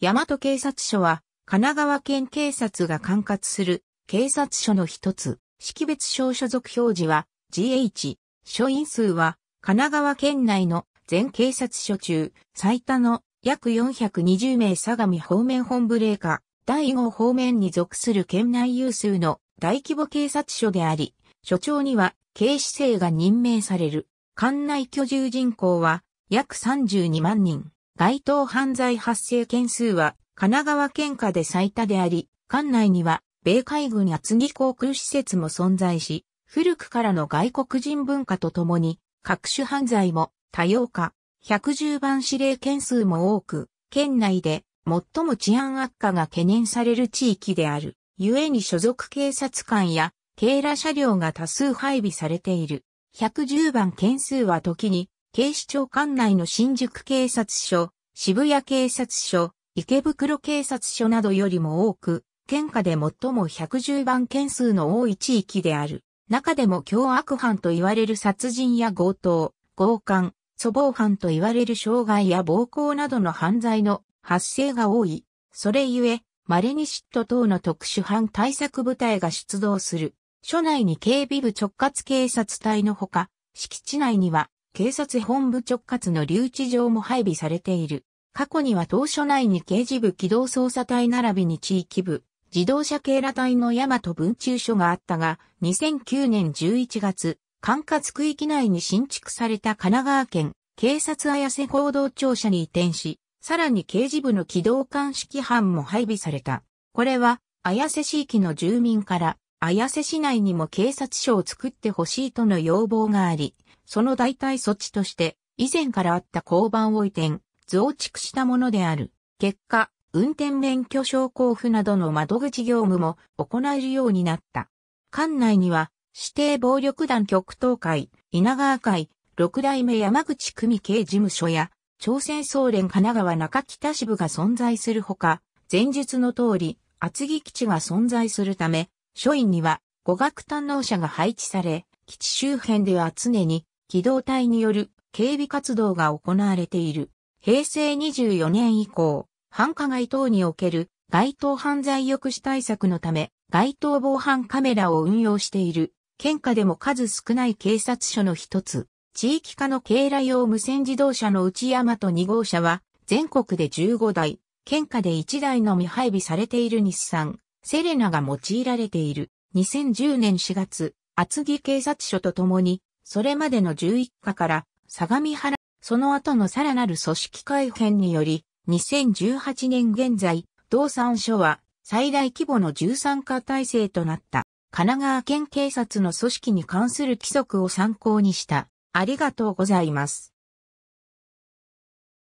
大和警察署は、神奈川県警察が管轄する警察署の一つ、識別証所属表示は GH、署員数は神奈川県内の全警察署中最多の約420名相模方面本部霊下第5方面に属する県内有数の大規模警察署であり、署長には警視正が任命される。管内居住人口は約32万人。該当犯罪発生件数は神奈川県下で最多であり、管内には米海軍厚木航空施設も存在し、古くからの外国人文化とともに各種犯罪も多様化、110番指令件数も多く、県内で最も治安悪化が懸念される地域である。故に所属警察官や警ら車両が多数配備されている。110番件数は時に警視庁管内の新宿警察署、渋谷警察署、池袋警察署などよりも多く、県下で最も110番件数の多い地域である。中でも凶悪犯と言われる殺人や強盗、強姦、粗暴犯と言われる傷害や暴行などの犯罪の発生が多い。それゆえ、稀に嫉妬等の特殊犯対策部隊が出動する。署内に警備部直轄警察隊のほか、敷地内には警察本部直轄の留置場も配備されている。過去には当初内に刑事部機動捜査隊並びに地域部、自動車警ら隊の大和分駐所があったが、2009年11月、管轄区域内に新築された神奈川県警察綾瀬行動庁舎に移転し、さらに刑事部の機動視識班も配備された。これは、綾瀬市域の住民から綾瀬市内にも警察署を作ってほしいとの要望があり、その代替措置として、以前からあった交番を移転、増築したものである。結果、運転免許証交付などの窓口業務も行えるようになった。館内には、指定暴力団極東会、稲川会、六代目山口組系事務所や、朝鮮総連神奈川中北支部が存在するほか、前述の通り、厚木基地が存在するため、書院には語学堪能者が配置され、基地周辺では常に機動隊による警備活動が行われている。平成24年以降、繁華街等における街頭犯罪抑止対策のため、街頭防犯カメラを運用している、県下でも数少ない警察署の一つ、地域課の警ら用無線自動車の内山と2号車は、全国で15台、県下で1台のみ配備されている日産、セレナが用いられている。2010年4月、厚木警察署と共に、それまでの11課から相模原、その後のさらなる組織改編により、2018年現在、同産署は最大規模の13課体制となった。神奈川県警察の組織に関する規則を参考にした。ありがとうございます。